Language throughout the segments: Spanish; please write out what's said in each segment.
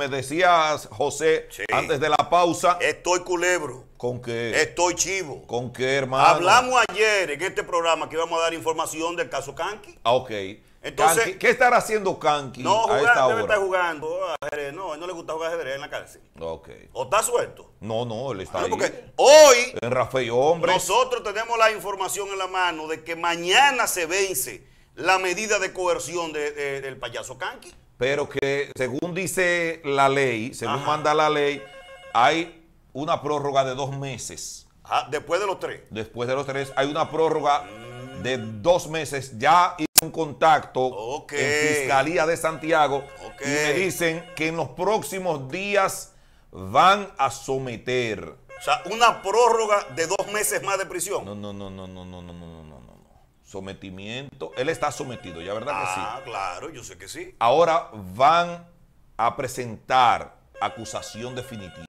Me decías, José, antes de la pausa. Estoy culebro. ¿Con qué? Estoy chivo. ¿Con qué, hermano? Hablamos ayer en este programa que íbamos a dar información del caso Kanki. Ah, ok. Entonces, ¿Qué estará haciendo Kanki no, a esta hora? estar jugando ajedrez. No, a él no le gusta jugar ajedrez en la cárcel. ¿O está suelto? No, no, él está hoy... Rafael Hombre. Nosotros tenemos la información en la mano de que mañana se vence la medida de coerción del payaso Kanki pero que según dice la ley, según manda la ley, hay una prórroga de dos meses. Ah, después de los tres. Después de los tres hay una prórroga de dos meses. Ya hice un contacto en Fiscalía de Santiago y me dicen que en los próximos días van a someter. O sea, una prórroga de dos meses más de prisión. No, no, no, no, no, no, no, no, no sometimiento. Él está sometido, ya verdad que sí. Ah, claro, yo sé que sí. Ahora van a presentar acusación definitiva.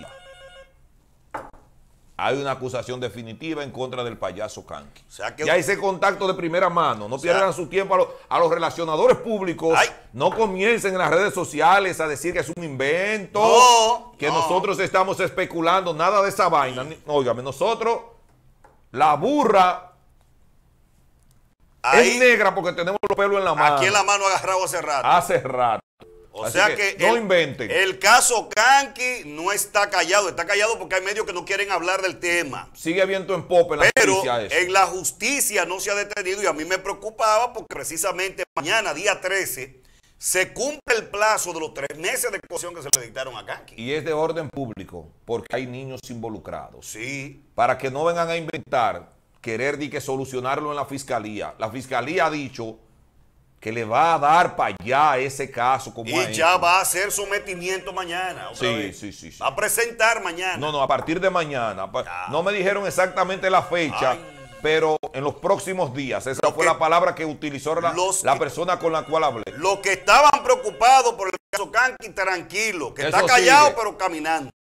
Hay una acusación definitiva en contra del payaso Kanki. sea que... Ya hice contacto de primera mano. No pierdan su tiempo a, los relacionadores públicos. No comiencen en las redes sociales a decir que es un invento. que nosotros estamos especulando. Nada de esa vaina. Óigame, nosotros, la burra es negra porque tenemos los pelos en la mano. Aquí en la mano agarrado hace rato. Hace rato. O sea que, no inventen. El caso Kanki no está callado. Está callado porque hay medios que no quieren hablar del tema. Sigue viento en pop en la Pero justicia. Pero en la justicia no se ha detenido y a mí me preocupaba porque precisamente mañana, día 13, se cumple el plazo de los tres meses de exposición que se le dictaron a Kanki. Y es de orden público porque hay niños involucrados. Sí. Para que no vengan a inventar querer di que solucionarlo en la fiscalía. La fiscalía ha dicho que le va a dar para allá ese caso. Como y ya este. va a hacer sometimiento mañana. sí, sí, sí, a presentar mañana. No, no, a partir de mañana. No me dijeron exactamente la fecha. Pero en los próximos días, esa fue la palabra que utilizó la, la persona con la cual hablé. Los que estaban preocupados por el caso Kanki, tranquilo, que está callado pero caminando.